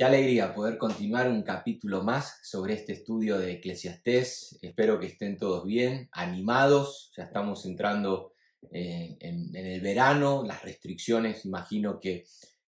Qué alegría poder continuar un capítulo más sobre este estudio de Eclesiastés. Espero que estén todos bien, animados. Ya estamos entrando eh, en, el verano, las restricciones imagino que,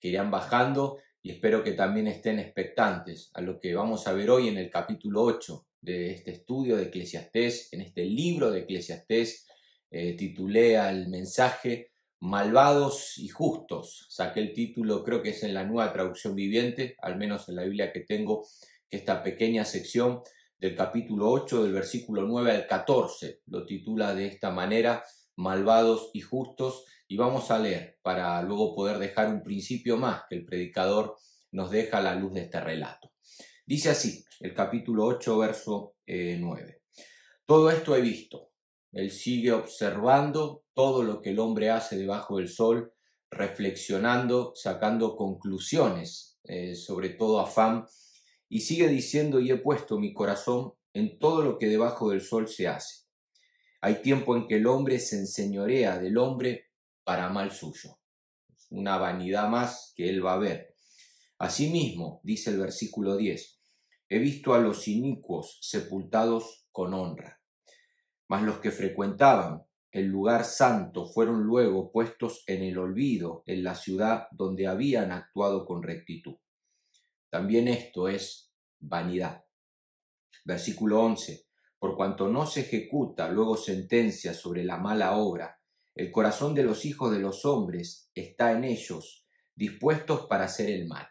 irán bajando y espero que también estén expectantes a lo que vamos a ver hoy en el capítulo 8 de este estudio de Eclesiastés, en este libro de Eclesiastés. Eh, titulé al mensaje Malvados y justos, saqué el título, creo que es en la nueva traducción viviente, al menos en la Biblia que tengo, que esta pequeña sección del capítulo 8, del versículo 9 al 14, lo titula de esta manera, Malvados y justos, y vamos a leer para luego poder dejar un principio más que el predicador nos deja a la luz de este relato. Dice así, el capítulo 8, verso 9. Eh, Todo esto he visto él sigue observando todo lo que el hombre hace debajo del sol, reflexionando, sacando conclusiones, eh, sobre todo afán, y sigue diciendo, y he puesto mi corazón en todo lo que debajo del sol se hace. Hay tiempo en que el hombre se enseñorea del hombre para mal suyo. una vanidad más que él va a ver. Asimismo, dice el versículo 10, he visto a los inicuos sepultados con honra mas los que frecuentaban el lugar santo fueron luego puestos en el olvido en la ciudad donde habían actuado con rectitud. También esto es vanidad. Versículo 11. Por cuanto no se ejecuta luego sentencia sobre la mala obra, el corazón de los hijos de los hombres está en ellos, dispuestos para hacer el mal.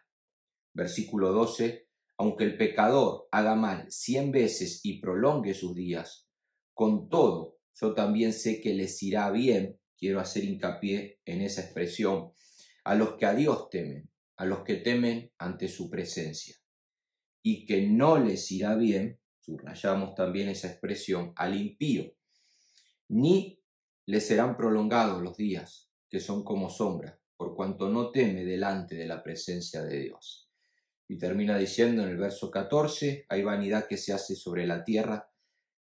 Versículo 12. Aunque el pecador haga mal cien veces y prolongue sus días, con todo, yo también sé que les irá bien, quiero hacer hincapié en esa expresión, a los que a Dios temen, a los que temen ante su presencia, y que no les irá bien, subrayamos también esa expresión, al impío, ni les serán prolongados los días, que son como sombra, por cuanto no teme delante de la presencia de Dios. Y termina diciendo en el verso 14, hay vanidad que se hace sobre la tierra,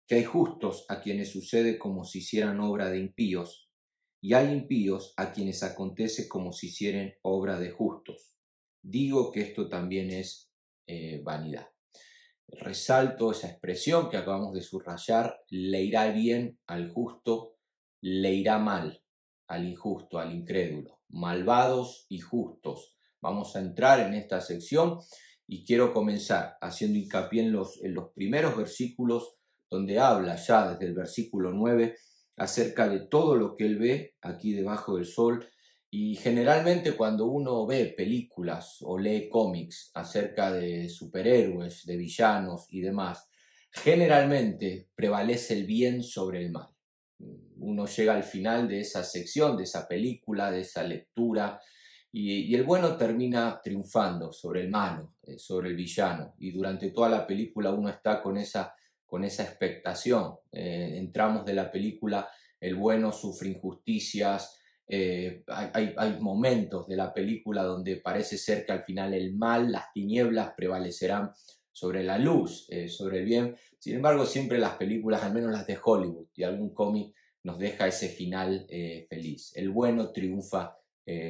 que hay justos a quienes sucede como si hicieran obra de impíos, y hay impíos a quienes acontece como si hicieran obra de justos. Digo que esto también es eh, vanidad. Resalto esa expresión que acabamos de subrayar, le irá bien al justo, le irá mal al injusto, al incrédulo, malvados y justos. Vamos a entrar en esta sección y quiero comenzar haciendo hincapié en los primeros versículos donde habla ya desde el versículo 9 acerca de todo lo que él ve aquí debajo del sol. Y generalmente cuando uno ve películas o lee cómics acerca de superhéroes, de villanos y demás, generalmente prevalece el bien sobre el mal. Uno llega al final de esa sección, de esa película, de esa lectura, y, y, el bueno termina triunfando sobre el malo, eh, sobre el villano, y durante toda la película uno está con esa con esa expectación. Eh, entramos de la película, el bueno sufre injusticias, eh, hay, momentos de la película donde parece ser que al final el mal, las tinieblas prevalecerán sobre la luz, eh, sobre el bien. Sin embargo, siempre las películas, al menos las de Hollywood y algún cómic, nos deja ese final feliz. El bueno triunfa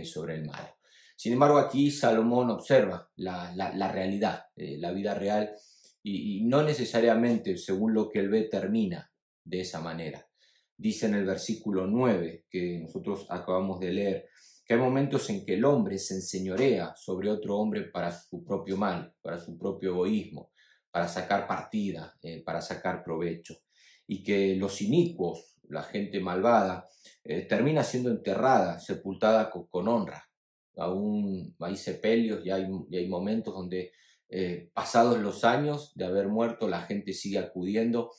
sobre el mal. Sin embargo, aquí Salomón observa la realidad, la vida real y, no necesariamente según lo que él ve termina de esa manera. Dice en el versículo 9 que nosotros acabamos de leer, que hay momentos en que el hombre se enseñorea sobre otro hombre para su propio mal, para su propio egoísmo, para sacar partida, eh, para sacar provecho, y que los inicuos, la gente malvada, eh, termina siendo enterrada, sepultada con, honra. Aún hay sepelios y hay momentos donde eh, pasados los años de haber muerto, la gente sigue acudiendo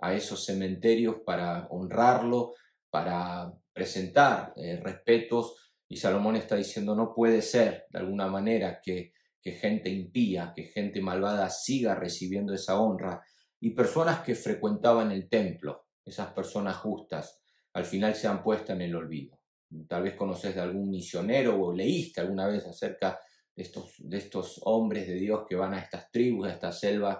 a esos cementerios para honrarlo, para presentar eh, respetos. Y Salomón está diciendo, no puede ser de alguna manera que, que gente impía, que gente malvada siga recibiendo esa honra. Y personas que frecuentaban el templo, esas personas justas, al final se han puesto en el olvido. Tal vez conoces de algún misionero o leíste alguna vez acerca de estos, hombres de Dios que van a estas tribus, a estas selvas,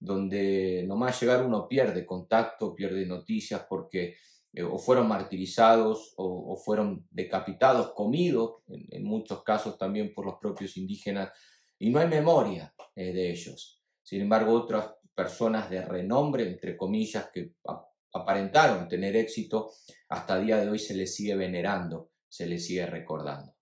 donde nomás llegar uno pierde contacto, pierde noticias porque eh, o fueron martirizados o, fueron decapitados, comidos, en, muchos casos también por los propios indígenas, y no hay memoria eh, de ellos. Sin embargo, otras personas de renombre, entre comillas, que aparentaron tener éxito, hasta el día de hoy se les sigue venerando, se les sigue recordando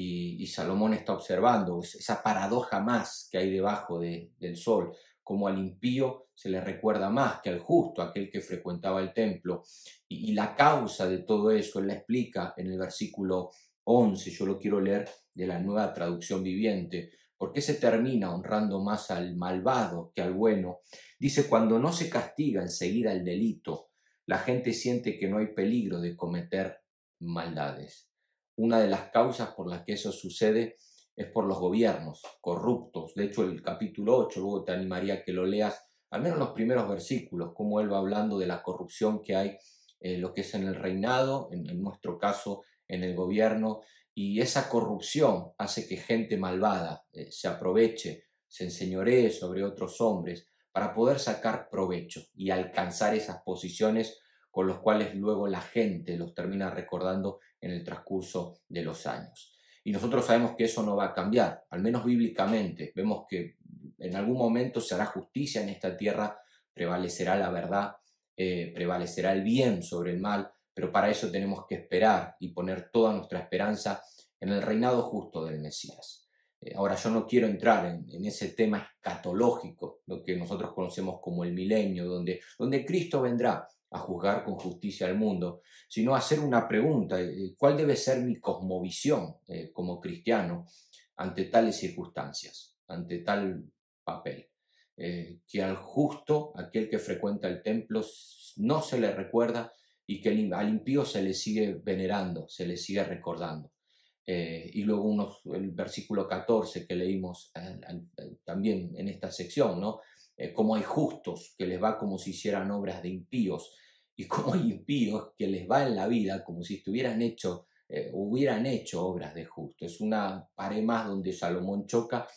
y, Salomón está observando esa paradoja más que hay debajo del sol, como al impío se le recuerda más que al justo, aquel que frecuentaba el templo. Y, la causa de todo eso él la explica en el versículo 11, yo lo quiero leer de la nueva traducción viviente. porque se termina honrando más al malvado que al bueno? Dice, cuando no se castiga en enseguida el delito, la gente siente que no hay peligro de cometer maldades una de las causas por las que eso sucede es por los gobiernos corruptos. De hecho, el capítulo 8, luego te animaría a que lo leas, al menos los primeros versículos, cómo él va hablando de la corrupción que hay, eh, lo que es en el reinado, en, nuestro caso, en el gobierno, y esa corrupción hace que gente malvada eh, se aproveche, se enseñoree sobre otros hombres para poder sacar provecho y alcanzar esas posiciones con los cuales luego la gente los termina recordando en el transcurso de los años. Y nosotros sabemos que eso no va a cambiar, al menos bíblicamente. Vemos que en algún momento se hará justicia en esta tierra, prevalecerá la verdad, eh, prevalecerá el bien sobre el mal, pero para eso tenemos que esperar y poner toda nuestra esperanza en el reinado justo del Mesías. Eh, ahora, yo no quiero entrar en, ese tema escatológico, lo que nosotros conocemos como el milenio, donde, donde Cristo vendrá a juzgar con justicia al mundo, sino hacer una pregunta, eh, ¿cuál debe ser mi cosmovisión eh, como cristiano ante tales circunstancias, ante tal papel? Eh, que al justo, aquel que frecuenta el templo, no se le recuerda y que al impío se le sigue venerando, se le sigue recordando. y luego el versículo 14 que leímos también en esta sección, ¿no? Eh, como hay justos que les va como si hicieran obras de impíos, y como hay impíos que les va en la vida como si estuvieran hecho, eh, hubieran hecho obras de justos. Es una pared más donde Salomón choca,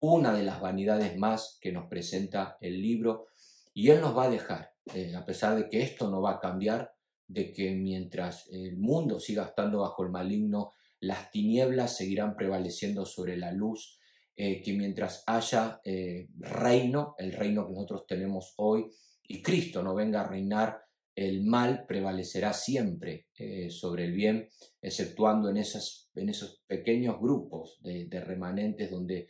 una de las vanidades más que nos presenta el libro, y él nos va a dejar, eh, a pesar de que esto no va a cambiar, de que mientras el mundo siga estando bajo el maligno, las tinieblas seguirán prevaleciendo sobre la luz eh, que mientras haya eh, reino, el reino que nosotros tenemos hoy, y Cristo no venga a reinar, el mal prevalecerá siempre eh, sobre el bien, exceptuando en, esas, en esos pequeños grupos de, remanentes donde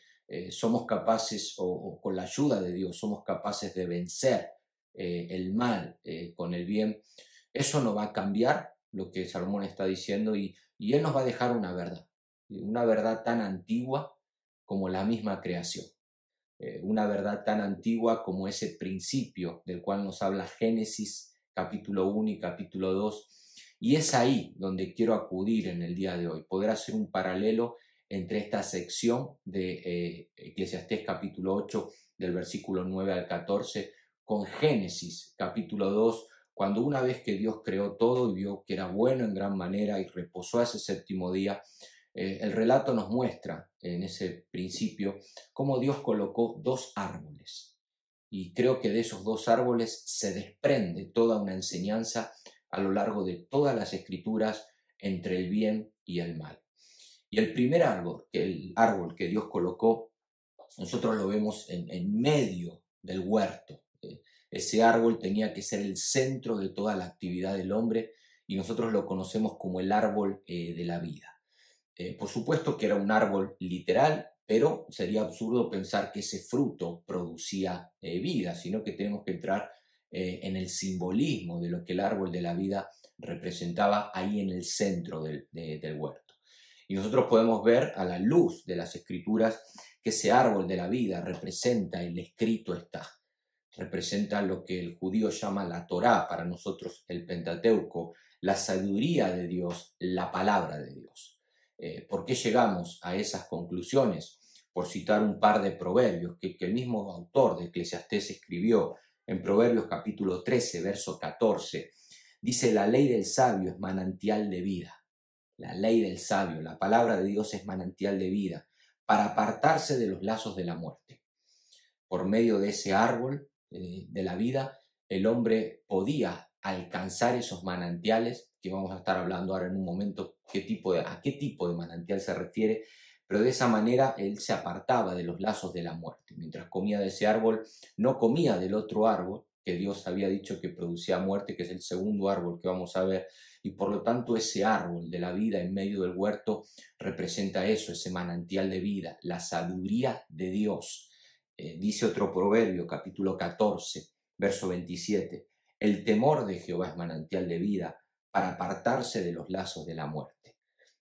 somos capaces, o, con la ayuda de Dios, somos capaces de vencer el mal con el bien. Eso no va a cambiar lo que Salomón está diciendo y, y él nos va a dejar una verdad, una verdad tan antigua como la misma creación. Eh, una verdad tan antigua como ese principio del cual nos habla Génesis capítulo 1 y capítulo 2. Y es ahí donde quiero acudir en el día de hoy, poder hacer un paralelo entre esta sección de eh, capítulo 8 del versículo 9 al 14 con Génesis capítulo 2, cuando una vez que Dios creó todo y vio que era bueno en gran manera y reposó ese séptimo día, eh, el relato nos muestra en ese principio cómo Dios colocó dos árboles. Y creo que de esos dos árboles se desprende toda una enseñanza a lo largo de todas las escrituras entre el bien y el mal. Y el primer árbol, el árbol que Dios colocó, nosotros lo vemos en, medio del huerto. Eh, ese árbol tenía que ser el centro de toda la actividad del hombre y nosotros lo conocemos como el árbol eh, de la vida. Eh, por supuesto que era un árbol literal, pero sería absurdo pensar que ese fruto producía eh, vida, sino que tenemos que entrar eh, en el simbolismo de lo que el árbol de la vida representaba ahí en el centro del, del huerto. Y nosotros podemos ver a la luz de las escrituras que ese árbol de la vida representa, el escrito está, representa lo que el judío llama la Torá, para nosotros el Pentateuco, la sabiduría de Dios, la palabra de Dios. Eh, ¿Por qué llegamos a esas conclusiones? Por citar un par de proverbios que, el mismo autor de Eclesiastés escribió en Proverbios capítulo 13, verso 14. Dice, la ley del sabio es manantial de vida. La ley del sabio, la palabra de Dios es manantial de vida para apartarse de los lazos de la muerte. Por medio de ese árbol eh, de la vida, el hombre podía alcanzar esos manantiales que vamos a estar hablando ahora en un momento tipo a qué tipo de manantial se refiere, pero de esa manera él se apartaba de los lazos de la muerte. Mientras comía de ese árbol, no comía del otro árbol que Dios había dicho que producía muerte, que es el segundo árbol que vamos a ver, y por lo tanto ese árbol de la vida en medio del huerto representa eso, ese manantial de vida, la sabiduría de Dios. Eh, dice otro proverbio, capítulo 14, verso 27, el temor de Jehová es manantial de vida para apartarse de los lazos de la muerte.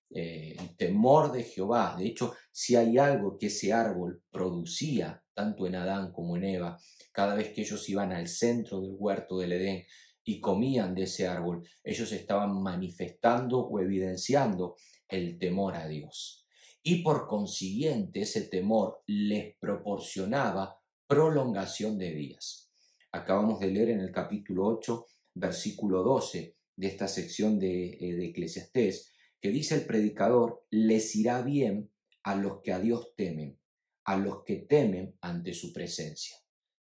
Eh, el temor de Jehová, de hecho, si hay algo que ese árbol producía, tanto en Adán como en Eva, cada vez que ellos iban al centro del huerto del Edén y comían de ese árbol, ellos estaban manifestando o evidenciando el temor a Dios. Y por consiguiente, ese temor les proporcionaba prolongación de días. Acabamos de leer en el capítulo 8, versículo 12, de esta sección de, eh, de Eclesiastés, que dice el predicador, les irá bien a los que a Dios temen, a los que temen ante su presencia.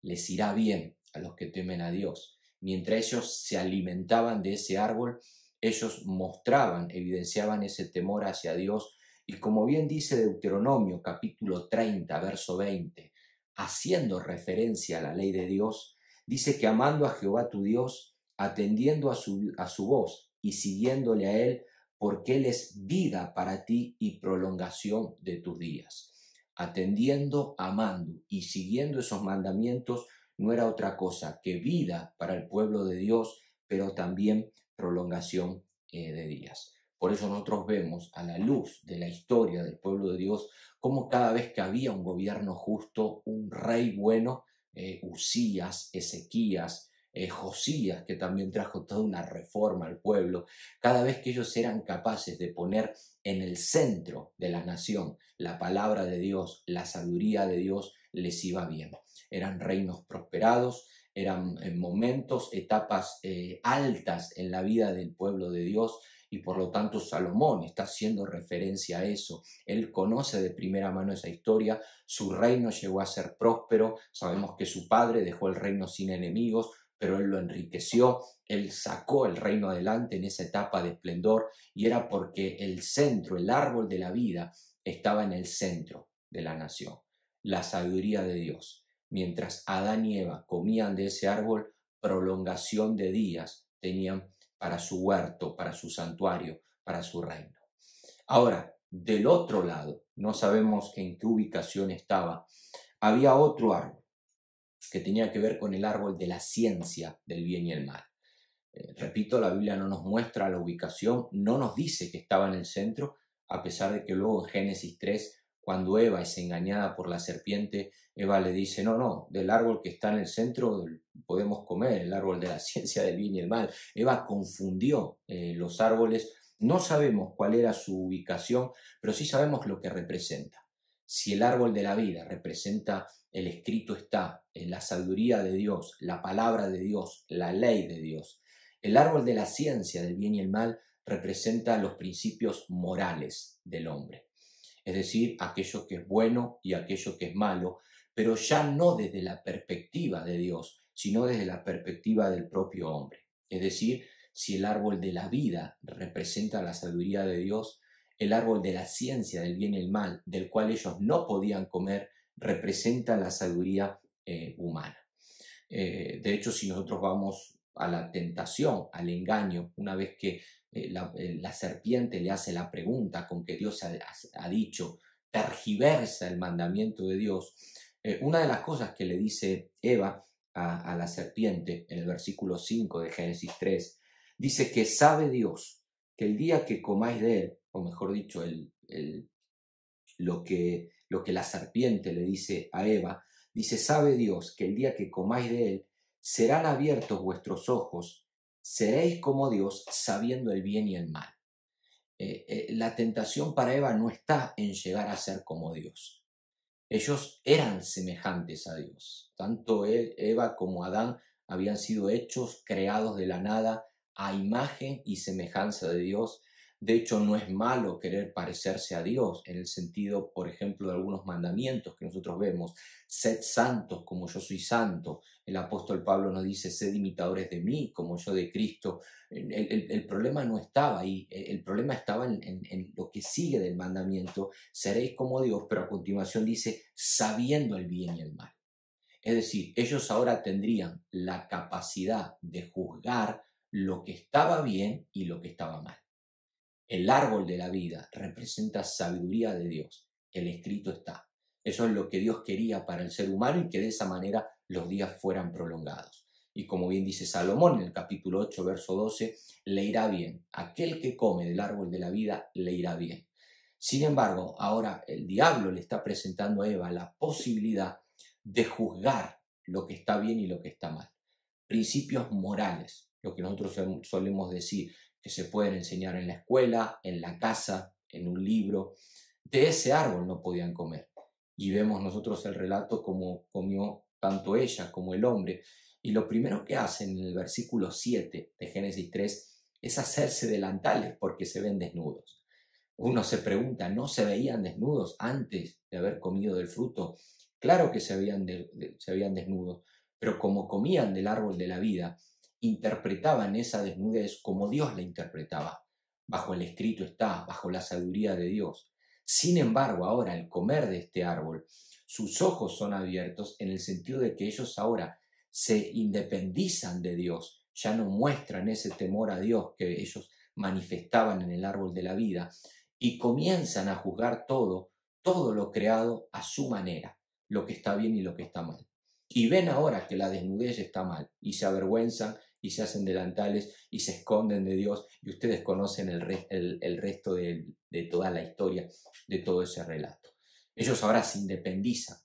Les irá bien a los que temen a Dios. Mientras ellos se alimentaban de ese árbol, ellos mostraban, evidenciaban ese temor hacia Dios. Y como bien dice Deuteronomio capítulo 30, verso 20, haciendo referencia a la ley de Dios, dice que amando a Jehová tu Dios atendiendo a su, voz y siguiéndole a Él, porque Él es vida para ti y prolongación de tus días. Atendiendo, amando y siguiendo esos mandamientos no era otra cosa que vida para el pueblo de Dios, pero también prolongación eh, de días. Por eso nosotros vemos a la luz de la historia del pueblo de Dios cómo cada vez que había un gobierno justo, un rey bueno, eh, Usías, Ezequías, eh, Josías, que también trajo toda una reforma al pueblo, cada vez que ellos eran capaces de poner en el centro de la nación la palabra de Dios, la sabiduría de Dios, les iba bien. Eran reinos prosperados, eran eh, momentos, etapas eh, altas en la vida del pueblo de Dios, y por lo tanto Salomón está haciendo referencia a eso. Él conoce de primera mano esa historia, su reino llegó a ser próspero, sabemos que su padre dejó el reino sin enemigos, pero él lo enriqueció, él sacó el reino adelante en esa etapa de esplendor y era porque el centro, el árbol de la vida, estaba en el centro de la nación, la sabiduría de Dios. Mientras Adán y Eva comían de ese árbol, prolongación de días tenían para su huerto, para su santuario, para su reino. Ahora, del otro lado, no sabemos en qué ubicación estaba, había otro árbol que tenía que ver con el árbol de la ciencia del bien y el mal. Eh, repito, la Biblia no nos muestra la ubicación, no nos dice que estaba en el centro, a pesar de que luego en Génesis 3, cuando Eva es engañada por la serpiente, Eva le dice, no, no, del árbol que está en el centro podemos comer, el árbol de la ciencia del bien y el mal. Eva confundió eh, los árboles, no sabemos cuál era su ubicación, pero sí sabemos lo que representa. Si el árbol de la vida representa el escrito está, en la sabiduría de Dios, la palabra de Dios, la ley de Dios. El árbol de la ciencia del bien y el mal representa los principios morales del hombre, es decir, aquello que es bueno y aquello que es malo, pero ya no desde la perspectiva de Dios, sino desde la perspectiva del propio hombre. Es decir, si el árbol de la vida representa la sabiduría de Dios, el árbol de la ciencia del bien y el mal, del cual ellos no podían comer, representa la sabiduría eh, humana. Eh, de hecho, si nosotros vamos a la tentación, al engaño, una vez que eh, la, serpiente le hace la pregunta con que Dios ha, dicho, tergiversa el mandamiento de Dios, una de las cosas que le dice Eva a, la serpiente en el versículo 5 de Génesis 3, dice que sabe Dios que el día que comáis de él, o mejor dicho, el, lo que lo que la serpiente le dice a Eva, dice, sabe Dios que el día que comáis de él, serán abiertos vuestros ojos, seréis como Dios sabiendo el bien y el mal. Eh, eh, la tentación para Eva no está en llegar a ser como Dios. Ellos eran semejantes a Dios. Tanto e-, Eva como Adán habían sido hechos, creados de la nada, a imagen y semejanza de Dios, de hecho, no es malo querer parecerse a Dios en el sentido, por ejemplo, de algunos mandamientos que nosotros vemos. Sed santos como yo soy santo. El apóstol Pablo nos dice, sed imitadores de mí como yo de Cristo. El, problema no estaba ahí, el problema estaba en lo que sigue del mandamiento. Seréis como Dios, pero a continuación dice, sabiendo el bien y el mal. Es decir, ellos ahora tendrían la capacidad de juzgar lo que estaba bien y lo que estaba mal. El árbol de la vida representa sabiduría de Dios. El escrito está. Eso es lo que Dios quería para el ser humano y que de esa manera los días fueran prolongados. Y como bien dice Salomón en el capítulo 8, verso 12, le irá bien. Aquel que come del árbol de la vida, le irá bien. Sin embargo, ahora el diablo le está presentando a Eva la posibilidad de juzgar lo que está bien y lo que está mal. Principios morales, lo que nosotros solemos decir, que se pueden enseñar en la escuela, en la casa, en un libro. De ese árbol no podían comer. Y vemos nosotros el relato como comió tanto ella como el hombre. Y lo primero que hacen en el versículo 7 de Génesis 3 es hacerse delantales porque se ven desnudos. Uno se pregunta, ¿no se veían desnudos antes de haber comido del fruto? Claro que se habían se desnudos, pero como comían del árbol de la vida, interpretaban esa desnudez como Dios la interpretaba. Bajo el escrito está, bajo la sabiduría de Dios. Sin embargo, ahora el comer de este árbol, sus ojos son abiertos en el sentido de que ellos ahora se independizan de Dios, ya no muestran ese temor a Dios que ellos manifestaban en el árbol de la vida y comienzan a juzgar todo, todo lo creado a su manera, lo que está bien y lo que está mal. Y ven ahora que la desnudez está mal y se avergüenzan y se hacen delantales y se esconden de Dios y ustedes conocen el, el, resto de, toda la historia, de todo ese relato. Ellos ahora se independizan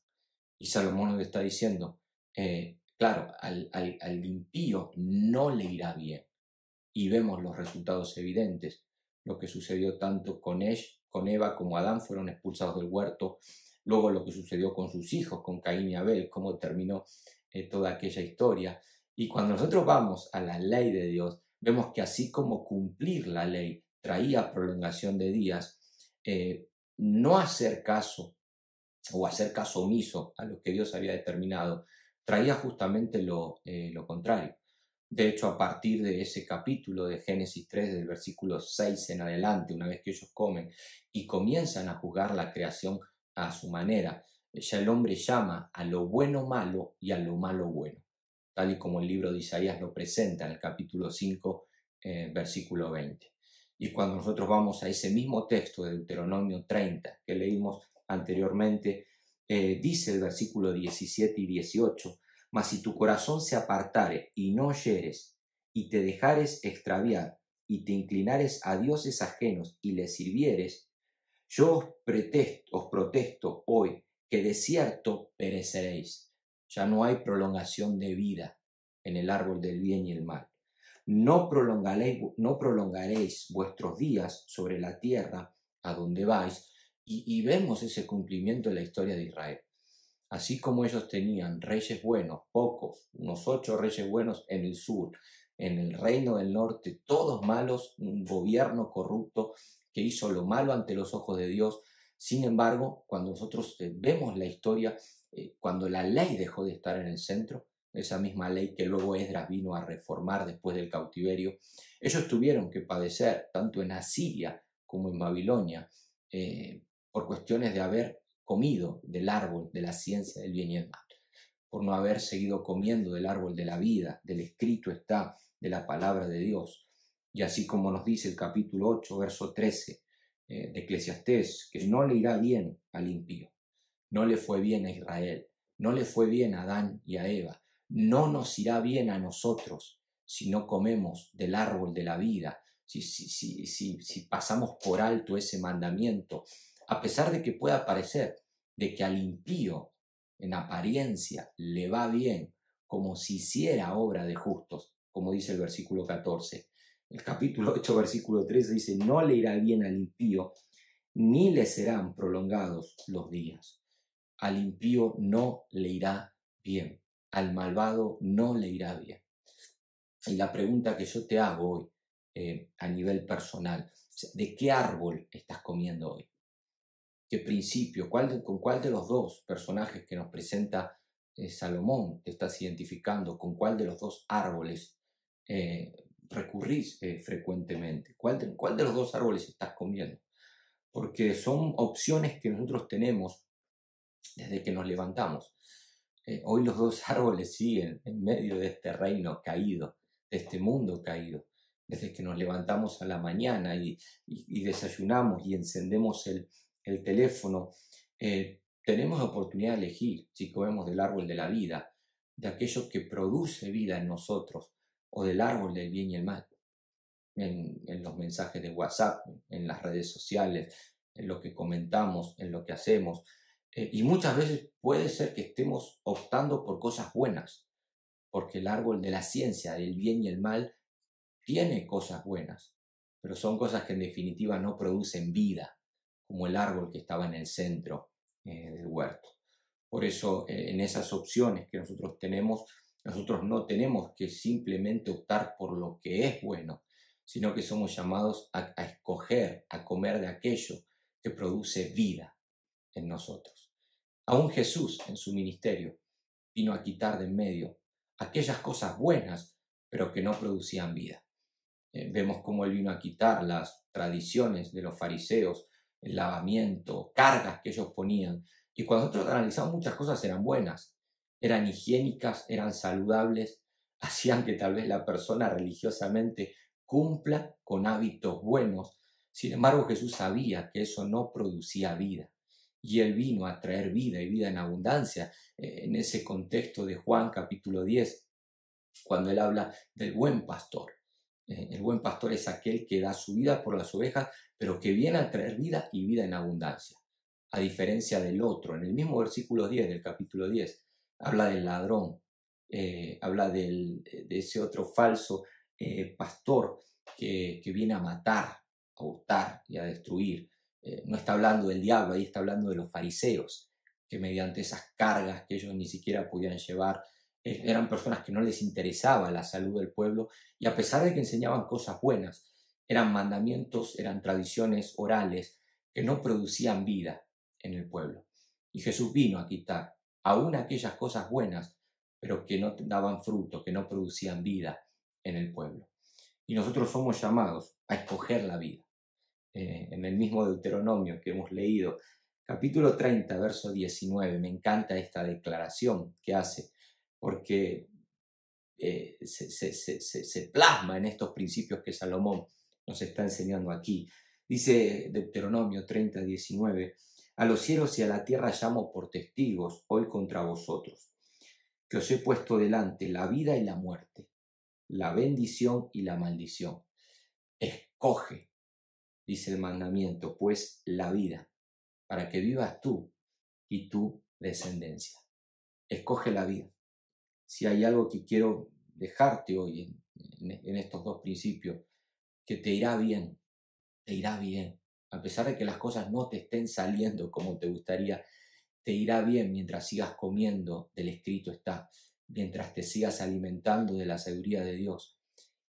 y Salomón nos está diciendo, eh, claro, al, al, impío no le irá bien. Y vemos los resultados evidentes. Lo que sucedió tanto con, Esh, con Eva como Adán fueron expulsados del huerto. Luego lo que sucedió con sus hijos, con Caín y Abel, cómo terminó eh, toda aquella historia. Y cuando nosotros vamos a la ley de Dios, vemos que así como cumplir la ley traía prolongación de días, eh, no hacer caso o hacer caso omiso a lo que Dios había determinado traía justamente lo, eh, lo contrario. De hecho, a partir de ese capítulo de Génesis 3, del versículo 6 en adelante, una vez que ellos comen y comienzan a juzgar la creación a su manera, ya el hombre llama a lo bueno malo y a lo malo bueno tal y como el libro de Isaías lo presenta en el capítulo 5, eh, versículo 20. Y cuando nosotros vamos a ese mismo texto de Deuteronomio 30 que leímos anteriormente, eh, dice el versículo 17 y 18, mas si tu corazón se apartare y no oyeres, y te dejares extraviar, y te inclinares a dioses ajenos y les sirvieres, yo os protesto hoy que de cierto pereceréis. Ya no hay prolongación de vida en el árbol del bien y el mal. No prolongaréis, vuestros días sobre la tierra a donde vais. Y, y vemos ese cumplimiento en la historia de Israel. Así como ellos tenían reyes buenos, pocos, unos ocho reyes buenos en el sur, en el reino del norte, todos malos, un gobierno corrupto que hizo lo malo ante los ojos de Dios. Sin embargo, cuando nosotros eh, vemos la historia, eh, cuando la ley dejó de estar en el centro, esa misma ley que luego Esdras vino a reformar después del cautiverio, ellos tuvieron que padecer tanto en Asiria como en Babilonia eh, por cuestiones de haber comido del árbol de la ciencia del bien y el mal, por no haber seguido comiendo del árbol de la vida, del escrito está, de la palabra de Dios. Y así como nos dice el capítulo 8, verso 13 eh, de Eclesiastés, que no le irá bien al impío. No le fue bien a Israel, no le fue bien a Adán y a Eva. No nos irá bien a nosotros si no comemos del árbol de la vida, si, si pasamos por alto ese mandamiento, a pesar de que pueda parecer de que al impío en apariencia le va bien, como si hiciera obra de justos, como dice el versículo 14. El capítulo 8, versículo 13 dice, no le irá bien al impío, ni le serán prolongados los días al impío no le irá bien, al malvado no le irá bien. Y la pregunta que yo te hago hoy, eh, a nivel personal, ¿de qué árbol estás comiendo hoy? ¿Qué principio? ¿Con cuál de los dos personajes que nos presenta eh, Salomón te estás identificando? ¿Con cuál de los dos árboles eh, recurrís frecuentemente? ¿Cuál de los dos árboles estás comiendo? Porque son opciones que nosotros tenemos desde que nos levantamos. Eh, hoy los dos árboles siguen en medio de este reino caído, de este mundo caído, desde que nos levantamos a la mañana y, desayunamos y encendemos el, teléfono. Eh, tenemos la oportunidad de elegir si comemos del árbol de la vida, de aquello que produce vida en nosotros, o del árbol del bien y el mal. En, en, los mensajes de WhatsApp, en las redes sociales, en lo que comentamos, en lo que hacemos. Eh, y muchas veces puede ser que estemos optando por cosas buenas, porque el árbol de la ciencia, del bien y el mal, tiene cosas buenas, pero son cosas que en definitiva no producen vida, como el árbol que estaba en el centro eh, del huerto. Por eso eh, en esas opciones que nosotros tenemos, nosotros no tenemos que simplemente optar por lo que es bueno, sino que somos llamados a escoger, a comer de aquello que produce vida en nosotros. Aún Jesús en su ministerio vino a quitar de en medio aquellas cosas buenas, pero que no producían vida. Eh, vemos cómo él vino a quitar las tradiciones de los fariseos, el lavamiento, cargas que ellos ponían. Y cuando nosotros analizamos muchas cosas eran buenas, eran higiénicas, eran saludables, hacían que tal vez la persona religiosamente cumpla con hábitos buenos. Sin embargo, Jesús sabía que eso no producía vida y Él vino a traer vida y vida en abundancia. Eh, en ese contexto de Juan capítulo 10, cuando Él habla del buen pastor. Eh, el buen pastor es aquel que da su vida por las ovejas, pero que viene a traer vida y vida en abundancia, a diferencia del otro. En el mismo versículo 10 del capítulo 10, habla del ladrón, eh, habla de ese otro falso pastor que, que viene a matar, a hurtar y a destruir. Eh, no está hablando del diablo, ahí está hablando de los fariseos, que mediante esas cargas que ellos ni siquiera podían llevar, e, eran personas que no les interesaba la salud del pueblo, y a pesar de que enseñaban cosas buenas, eran mandamientos, eran tradiciones orales que no producían vida en el pueblo. Y Jesús vino a quitar aún aquellas cosas buenas, pero que no daban fruto, que no producían vida en el pueblo. Y nosotros somos llamados a escoger la vida, eh, en el mismo Deuteronomio que hemos leído, capítulo 30, verso 19. Me encanta esta declaración que hace, porque eh, se, se, plasma en estos principios que Salomón nos está enseñando aquí. Dice Deuteronomio 30, 19, a los cielos y a la tierra llamo por testigos hoy contra vosotros, que os he puesto delante la vida y la muerte, la bendición y la maldición. Escoge dice el mandamiento, pues la vida, para que vivas tú y tu descendencia. Escoge la vida. Si hay algo que quiero dejarte hoy en, estos dos principios, que te irá bien, te irá bien. A pesar de que las cosas no te estén saliendo como te gustaría, te irá bien mientras sigas comiendo del escrito está, mientras te sigas alimentando de la sabiduría de Dios,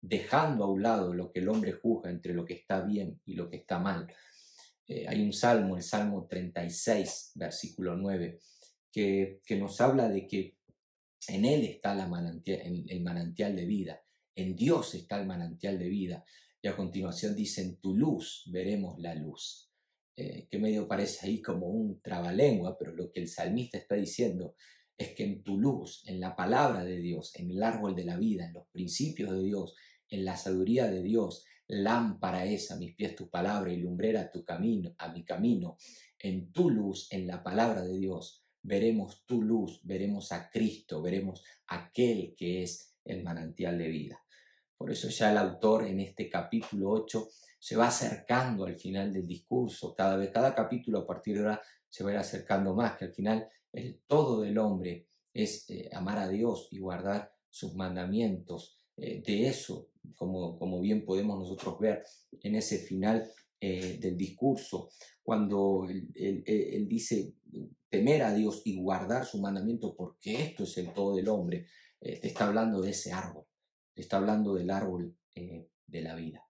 dejando a un lado lo que el hombre juzga entre lo que está bien y lo que está mal. Eh, hay un salmo, el Salmo 36, versículo 9, que, que nos habla de que en Él está la el manantial de vida, en Dios está el manantial de vida. Y a continuación dice, en tu luz veremos la luz. Eh, que medio parece ahí como un trabalengua, pero lo que el salmista está diciendo es que en tu luz, en la palabra de Dios, en el árbol de la vida, en los principios de Dios, en la sabiduría de Dios. Lámpara es a mis pies tu palabra y lumbrera tu camino, a mi camino. En tu luz, en la palabra de Dios, veremos tu luz, veremos a Cristo, veremos aquel que es el manantial de vida. Por eso ya el autor en este capítulo 8 se va acercando al final del discurso. Cada vez, cada capítulo a partir de ahora se va a ir acercando más, que al final el todo del hombre es eh, amar a Dios y guardar sus mandamientos. Eh, de eso como, como bien podemos nosotros ver en ese final eh, del discurso, cuando él, él, dice temer a Dios y guardar su mandamiento porque esto es el todo del hombre, eh, te está hablando de ese árbol, te está hablando del árbol eh, de la vida.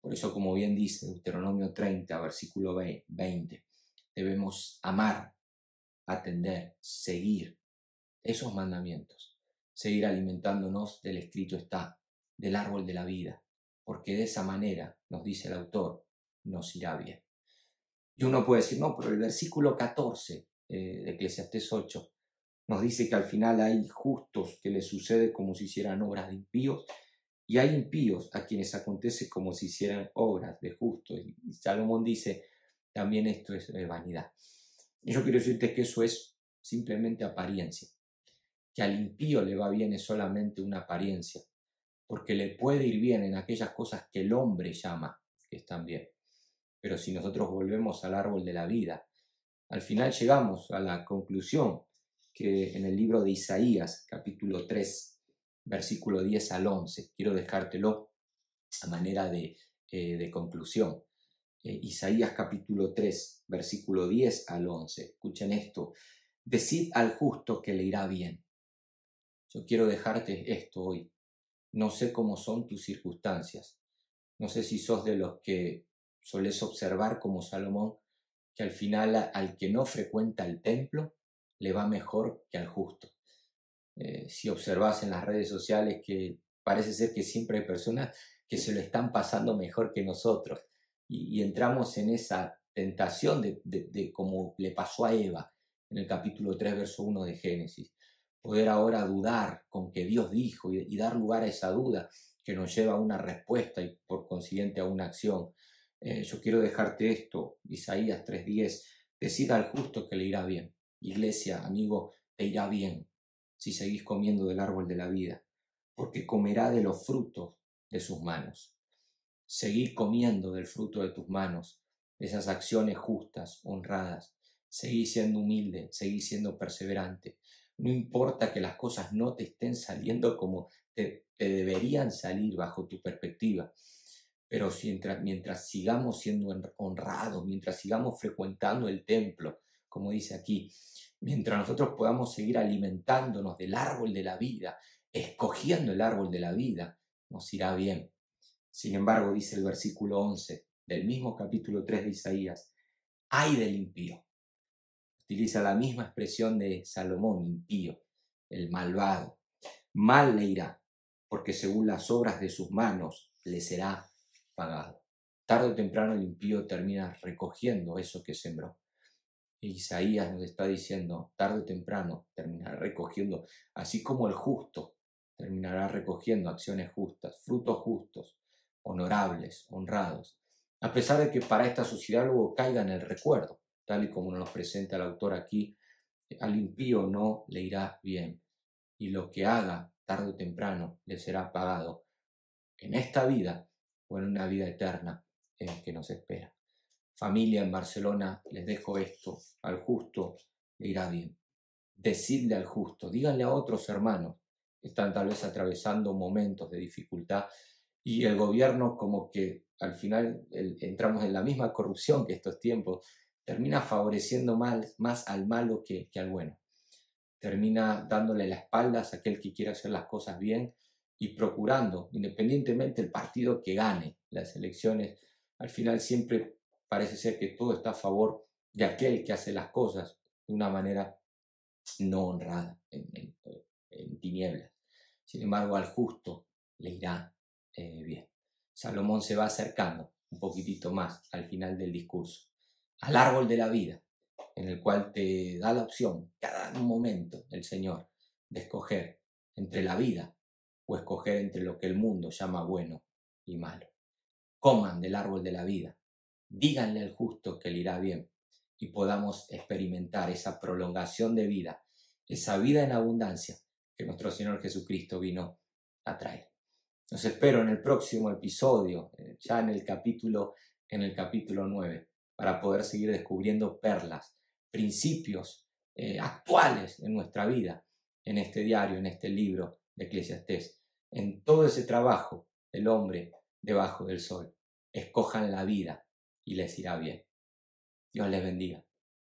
Por eso, como bien dice Deuteronomio 30, versículo 20, debemos amar, atender, seguir esos mandamientos, seguir alimentándonos del escrito está, del árbol de la vida, porque de esa manera, nos dice el autor, nos irá bien. Y uno puede decir, no, pero el versículo 14 de eh, Eclesiastes 8 nos dice que al final hay justos que les sucede como si hicieran obras de impíos y hay impíos a quienes acontece como si hicieran obras de justos. Y Salomón dice, también esto es eh, vanidad. Y yo quiero decirte que eso es simplemente apariencia, que al impío le va bien es solamente una apariencia, porque le puede ir bien en aquellas cosas que el hombre llama que están bien. Pero si nosotros volvemos al árbol de la vida, al final llegamos a la conclusión que en el libro de Isaías, capítulo 3, versículo 10 al 11, quiero dejártelo a manera de, eh, conclusión. Eh, Isaías capítulo 3, versículo 10 al 11, escuchen esto, decid al justo que le irá bien. Yo quiero dejarte esto hoy, no sé cómo son tus circunstancias. No sé si sos de los que solés observar como Salomón, que al final al que no frecuenta el templo le va mejor que al justo. Eh, si observas en las redes sociales que parece ser que siempre hay personas que se lo están pasando mejor que nosotros y, entramos en esa tentación de, de, de como le pasó a Eva en el capítulo 3, verso 1 de Génesis poder ahora dudar con que Dios dijo y, dar lugar a esa duda que nos lleva a una respuesta y por consiguiente a una acción. Eh, yo quiero dejarte esto, Isaías 3:10, decida al justo que le irá bien. Iglesia, amigo, te irá bien si seguís comiendo del árbol de la vida, porque comerá de los frutos de sus manos. Seguí comiendo del fruto de tus manos, esas acciones justas, honradas. Seguí siendo humilde, seguís siendo perseverante, no importa que las cosas no te estén saliendo como te, deberían salir bajo tu perspectiva. Pero mientras, sigamos siendo honrados, mientras sigamos frecuentando el templo, como dice aquí, mientras nosotros podamos seguir alimentándonos del árbol de la vida, escogiendo el árbol de la vida, nos irá bien. Sin embargo, dice el versículo 11 del mismo capítulo 3 de Isaías, ay del impío, Utiliza la misma expresión de Salomón, impío, el malvado. Mal le irá, porque según las obras de sus manos le será pagado. Tarde o temprano el impío termina recogiendo eso que sembró. Isaías nos está diciendo, tarde o temprano terminará recogiendo, así como el justo terminará recogiendo acciones justas, frutos justos, honorables, honrados, a pesar de que para esta sociedad luego caiga en el recuerdo y como nos presenta el autor aquí, al impío no le irá bien, y lo que haga tarde o temprano le será pagado en esta vida o en una vida eterna en eh, que nos espera. Familia en Barcelona, les dejo esto, al justo le irá bien. Decidle al justo, díganle a otros hermanos que están tal vez atravesando momentos de dificultad y el gobierno como que al final entramos en la misma corrupción que estos tiempos termina favoreciendo más, más al malo que, al bueno. Termina dándole la espalda a aquel que quiere hacer las cosas bien y procurando, independientemente del partido que gane las elecciones, al final siempre parece ser que todo está a favor de aquel que hace las cosas de una manera no honrada, en, tinieblas. Sin embargo, al justo le irá eh, bien. Salomón se va acercando un poquitito más al final del discurso al árbol de la vida, en el cual te da la opción cada momento el Señor de escoger entre la vida o escoger entre lo que el mundo llama bueno y malo. Coman del árbol de la vida, díganle al justo que le irá bien y podamos experimentar esa prolongación de vida, esa vida en abundancia que nuestro Señor Jesucristo vino a traer. Nos espero en el próximo episodio, eh, ya en el capítulo, en el capítulo 9 para poder seguir descubriendo perlas, principios eh, actuales en nuestra vida, en este diario, en este libro de Eclesiastés, en todo ese trabajo del hombre debajo del sol. Escojan la vida y les irá bien. Dios les bendiga.